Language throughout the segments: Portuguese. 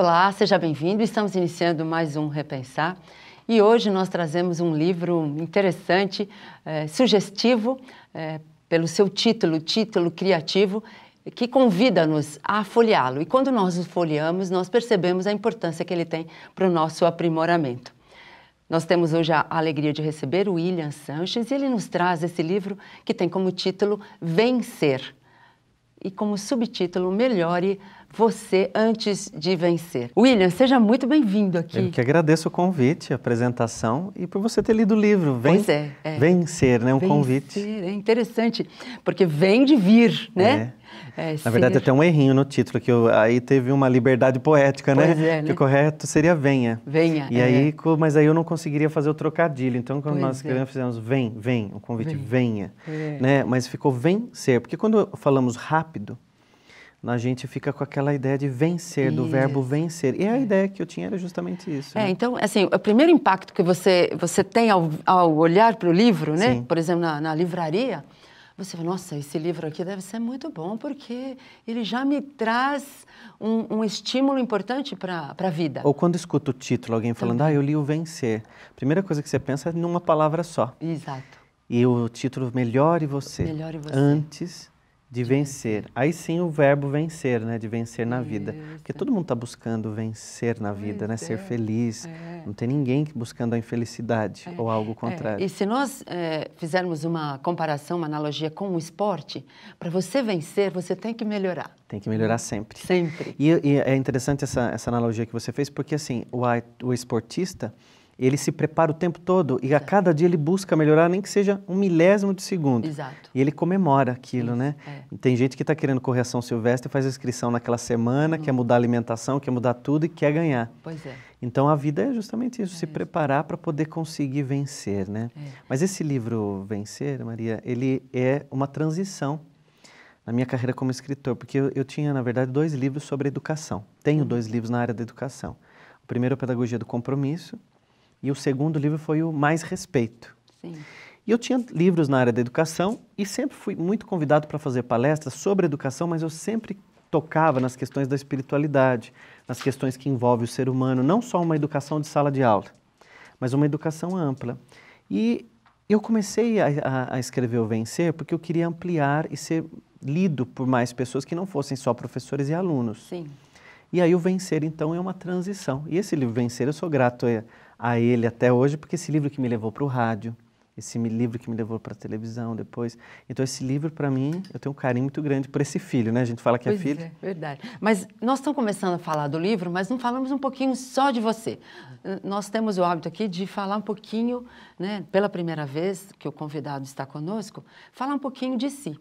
Olá, seja bem-vindo. Estamos iniciando mais um Repensar e hoje nós trazemos um livro interessante, é, sugestivo, é, pelo seu título, título criativo, que convida-nos a folheá-lo. E quando nós o folheamos, nós percebemos a importância que ele tem para o nosso aprimoramento. Nós temos hoje a alegria de receber o William Sanches e ele nos traz esse livro que tem como título Vencer e como subtítulo Melhore Você Antes de Vencer. William, seja muito bem-vindo aqui. Eu que agradeço o convite, a apresentação e por você ter lido o livro. Vem, pois é, é. Vencer, né? Um vencer, convite. É interessante, porque vem de vir, né? É. É, Na verdade, até um errinho no título, que eu, aí teve uma liberdade poética, né? É, né? Que o correto seria venha. Venha. E é. aí, mas aí eu não conseguiria fazer o trocadilho. Então, quando pois nós escrevemos, é. fizemos vem, vem, o convite vem. venha. É. Né? Mas ficou vencer. Porque quando falamos rápido, a gente fica com aquela ideia de vencer, do verbo vencer. E a é. ideia que eu tinha era justamente isso. É, né? então, assim, o primeiro impacto que você, você tem ao, ao olhar para o livro, né? Sim. Por exemplo, na, na livraria, você fala, nossa, esse livro aqui deve ser muito bom, porque ele já me traz um, um estímulo importante para a vida. Ou quando escuta o título, alguém falando, ah, eu li o Vencer. A primeira coisa que você pensa é numa palavra só. Exato. E o título Melhore Você. Melhore Você. Antes de vencer. Aí sim o verbo vencer, né? De vencer na vida. Porque todo mundo está buscando vencer na vida, né? Ser é, feliz. É. Não tem ninguém buscando a infelicidade é, ou algo contrário. E se nós é, fizermos uma comparação, uma analogia com o esporte, para você vencer, você tem que melhorar. Tem que melhorar sempre. Sempre. E, e é interessante essa, essa analogia que você fez, porque assim, o, o esportista, ele se prepara o tempo todo e a cada dia ele busca melhorar, nem que seja um milésimo de segundo. Exato. E ele comemora aquilo, Isso, né? É. Tem gente que está querendo correção silvestre, faz inscrição naquela semana, hum. quer uhum. mudar a alimentação, quer mudar tudo e quer ganhar. Pois é. Então a vida é justamente isso, é se isso. preparar para poder conseguir vencer, né? É. Mas esse livro Vencer, Maria, ele é uma transição na minha carreira como escritor, porque eu, eu tinha na verdade dois livros sobre educação. Tenho dois uhum. livros na área da educação. O primeiro é Pedagogia do Compromisso, e o segundo livro foi o Mais Respeito. Sim. E eu tinha livros na área da educação e sempre fui muito convidado para fazer palestras sobre educação, mas eu sempre tocava nas questões da espiritualidade, nas questões que envolvem o ser humano, não só uma educação de sala de aula, mas uma educação ampla. E eu comecei a, a escrever o Vencer porque eu queria ampliar e ser lido por mais pessoas que não fossem só professores e alunos. Sim. E aí o Vencer, então, é uma transição. E esse livro, Vencer, eu sou grato é, a, ele até hoje, porque esse livro que me levou para o rádio, esse livro que me levou para a televisão depois. Então, esse livro, para mim, eu tenho um carinho muito grande por esse filho, né? A gente fala que é pois é filho. É, verdade. Mas nós estamos começando a falar do livro, mas não falamos um pouquinho só de você. Nós temos o hábito aqui de falar um pouquinho, né, pela primeira vez que o convidado está conosco, falar um pouquinho de si.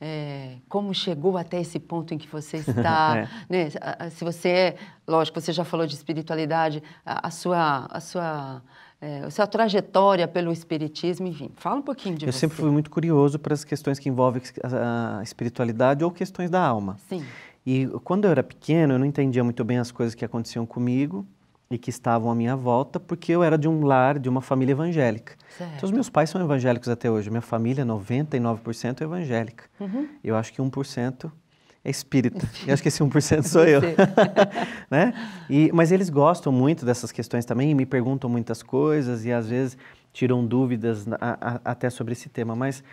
É, como chegou até esse ponto em que você está, é. né? Se você é, lógico, você já falou de espiritualidade, a, a sua, a sua, é, a sua trajetória pelo espiritismo, enfim, fala um pouquinho de Eu você. sempre fui muito curioso para as questões que envolvem a, a espiritualidade ou questões da alma. Sim. E quando eu era pequeno, eu não entendia muito bem as coisas que aconteciam comigo e que estavam à minha volta, porque eu era de um lar, de uma família evangélica. Certo. Então, os meus pais são evangélicos até hoje. Minha família, 99% é evangélica. Uhum. Eu acho que 1% é espírita. eu acho que esse 1% sou eu. né? e, mas eles gostam muito dessas questões também e me perguntam muitas coisas e às vezes tiram dúvidas a, a, até sobre esse tema. Mas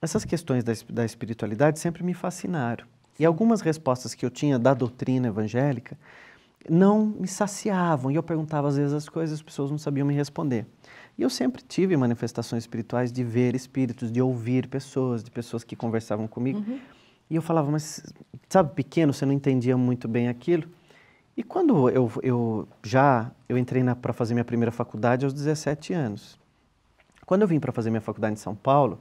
essas questões da, da espiritualidade sempre me fascinaram. E algumas respostas que eu tinha da doutrina evangélica não me saciavam. E eu perguntava às vezes as coisas, as pessoas não sabiam me responder. E eu sempre tive manifestações espirituais de ver espíritos, de ouvir pessoas, de pessoas que conversavam comigo. Uhum. E eu falava, mas sabe, pequeno, você não entendia muito bem aquilo. E quando eu, eu já eu entrei para fazer minha primeira faculdade aos 17 anos. Quando eu vim para fazer minha faculdade em São Paulo,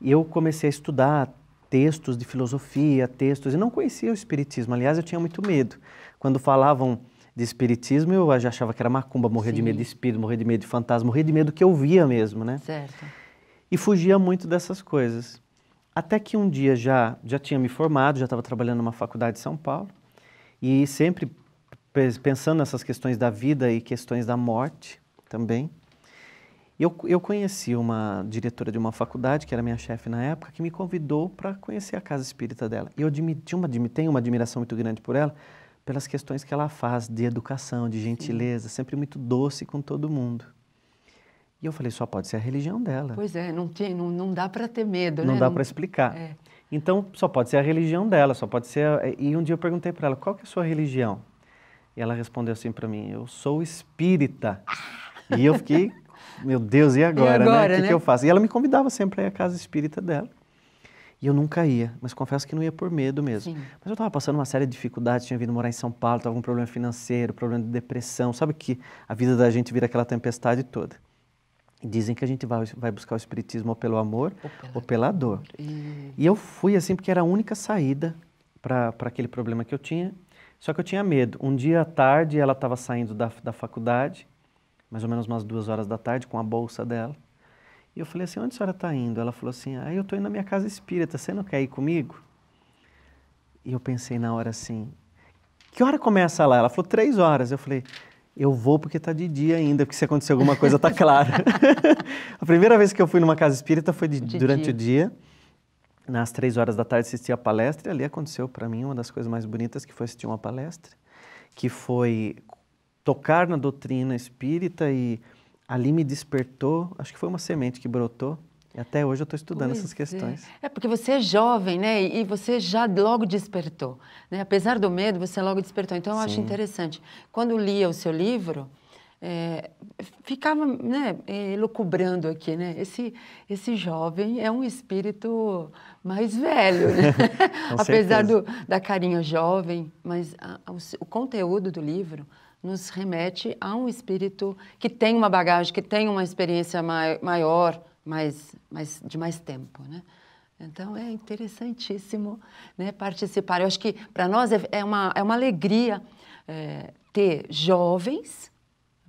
eu comecei a estudar textos de filosofia, textos. Eu não conhecia o espiritismo, aliás, eu tinha muito medo. Quando falavam de espiritismo, eu já achava que era macumba, morrer Sim. de medo de espírito, morrer de medo de fantasma, morrer de medo que eu via mesmo, né? Certo. E fugia muito dessas coisas. Até que um dia já já tinha me formado, já estava trabalhando numa faculdade de São Paulo, e sempre pensando nessas questões da vida e questões da morte também. Eu, eu conheci uma diretora de uma faculdade, que era minha chefe na época, que me convidou para conhecer a casa espírita dela. E eu admiti uma, tenho uma admiração muito grande por ela, pelas questões que ela faz de educação, de gentileza, Sim. sempre muito doce com todo mundo. E eu falei, só pode ser a religião dela. Pois é, não, tem, não, não dá para ter medo, né? não né? Dá não dá para explicar. É. Então, só pode ser a religião dela, só pode ser... E um dia eu perguntei para ela, qual que é a sua religião? E ela respondeu assim para mim, eu sou espírita. E eu fiquei meu Deus, e agora, e agora né? O né? que, eu faço? E ela me convidava sempre para ir à casa espírita dela. E eu nunca ia, mas confesso que não ia por medo mesmo. Sim. Mas eu estava passando uma série de dificuldades, tinha vindo morar em São Paulo, estava com um problema financeiro, problema de depressão, sabe que a vida da gente vira aquela tempestade toda. E dizem que a gente vai, vai buscar o espiritismo ou pelo amor ou pela, ou pela dor. dor. E... e eu fui assim porque era a única saída para aquele problema que eu tinha. Só que eu tinha medo. Um dia à tarde ela estava saindo da, da faculdade mais ou menos umas duas horas da tarde, com a bolsa dela. E eu falei assim, onde a senhora está indo? Ela falou assim, ah, eu estou indo na minha casa espírita, você não quer ir comigo? E eu pensei na hora assim, que hora começa lá? Ela falou, três horas. Eu falei, eu vou porque está de dia ainda, porque se acontecer alguma coisa está clara. a primeira vez que eu fui numa casa espírita foi de, de durante dia. o dia. Nas três horas da tarde assisti a palestra e ali aconteceu para mim uma das coisas mais bonitas que foi assistir uma palestra, que foi tocar na doutrina espírita e ali me despertou, acho que foi uma semente que brotou. E até hoje eu estou estudando pois essas é. questões. É. é. porque você é jovem, né? E você já logo despertou. Né? Apesar do medo, você logo despertou. Então eu Sim. acho interessante. Quando lia o seu livro, é, ficava né, elucubrando aqui, né? Esse, esse jovem é um espírito mais velho, né? Apesar do, da carinha jovem, mas a, a, o, o conteúdo do livro nos remete a um espírito que tem uma bagagem, que tem uma experiência maior, mais, mais, de mais tempo, né? Então é interessantíssimo né, participar. Eu acho que para nós é, é, uma, é uma alegria é, ter jovens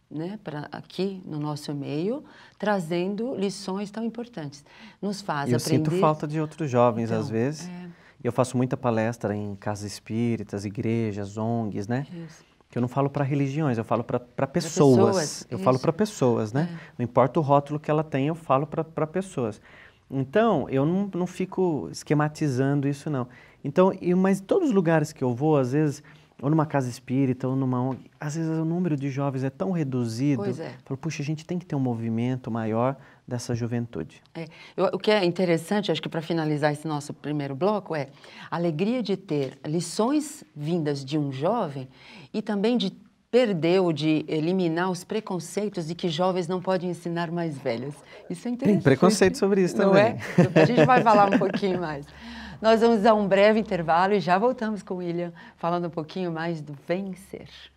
né, pra, aqui no nosso meio trazendo lições tão importantes. Nos faz eu aprender. Eu sinto falta de outros jovens então, às vezes. É... Eu faço muita palestra em casas espíritas, igrejas, ONGs, né? Isso que eu não falo para religiões, eu falo para pessoas. pessoas. Eu isso. falo para pessoas, né? É. Não importa o rótulo que ela tem, eu falo para pessoas. Então, eu não, não fico esquematizando isso, não. Então, eu, mas todos os lugares que eu vou, às vezes, ou numa casa espírita, ou numa ONG, às vezes o número de jovens é tão reduzido. Pois é. Eu falo, puxa, a gente tem que ter um movimento maior dessa juventude. É. Eu, o que é interessante, acho que para finalizar esse nosso primeiro bloco, é a alegria de ter lições vindas de um jovem e também de perder ou de eliminar os preconceitos de que jovens não podem ensinar mais velhos. Isso é interessante. Tem preconceito sobre isso também. Não é? A gente vai falar um pouquinho mais. Nós vamos a um breve intervalo e já voltamos com o William falando um pouquinho mais do vencer.